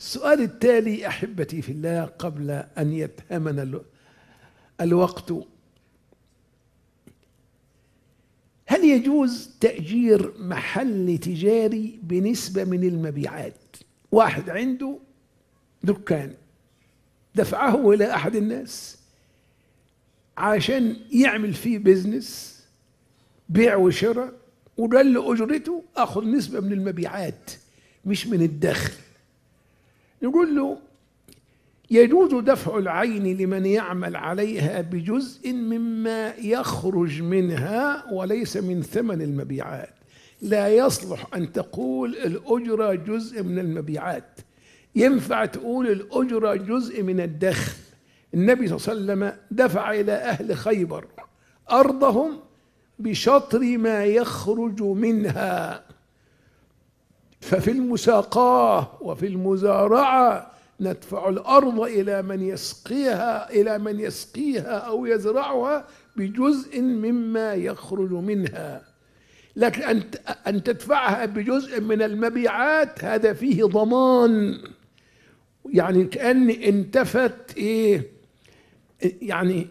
السؤال التالي احبتي في الله قبل ان يتهمنا الوقت هل يجوز تاجير محل تجاري بنسبه من المبيعات واحد عنده دكان دفعه الى احد الناس عشان يعمل فيه بيزنس بيع وشراء وقال له اجرته اخذ نسبه من المبيعات مش من الدخل نقول له يجوز دفع العين لمن يعمل عليها بجزء مما يخرج منها وليس من ثمن المبيعات لا يصلح أن تقول الأجرة جزء من المبيعات ينفع تقول الأجرة جزء من الدخل النبي صلى الله عليه وسلم دفع إلى أهل خيبر أرضهم بشطر ما يخرج منها ففي المساقاه وفي المزارعه ندفع الارض الى من يسقيها الى من يسقيها او يزرعها بجزء مما يخرج منها لكن ان ان تدفعها بجزء من المبيعات هذا فيه ضمان يعني كأن انتفت ايه يعني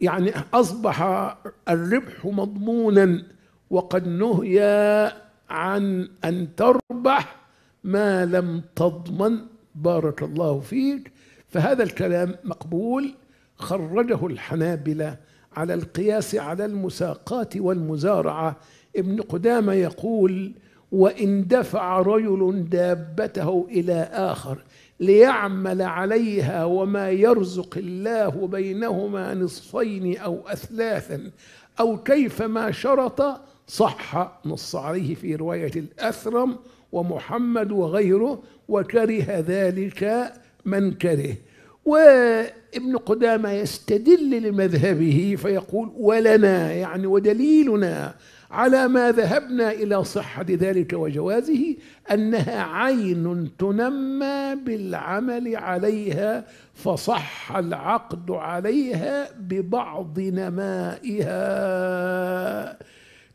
يعني اصبح الربح مضمونا وقد نهي عن أن تربح ما لم تضمن بارك الله فيك فهذا الكلام مقبول خرجه الحنابلة على القياس على المساقات والمزارعة ابن قدامة يقول وإن دفع رجل دابته إلى آخر ليعمل عليها وما يرزق الله بينهما نصفين أو أثلاثا أو كيفما شرط صح نص عليه في رواية الأثرم ومحمد وغيره وكره ذلك من كره وابن قدامة يستدل لمذهبه فيقول ولنا يعني ودليلنا على ما ذهبنا الى صحه ذلك وجوازه انها عين تنمى بالعمل عليها فصح العقد عليها ببعض نمائها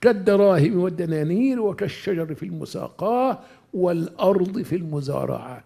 كالدراهم والدنانير وكالشجر في المساقاه والارض في المزارعه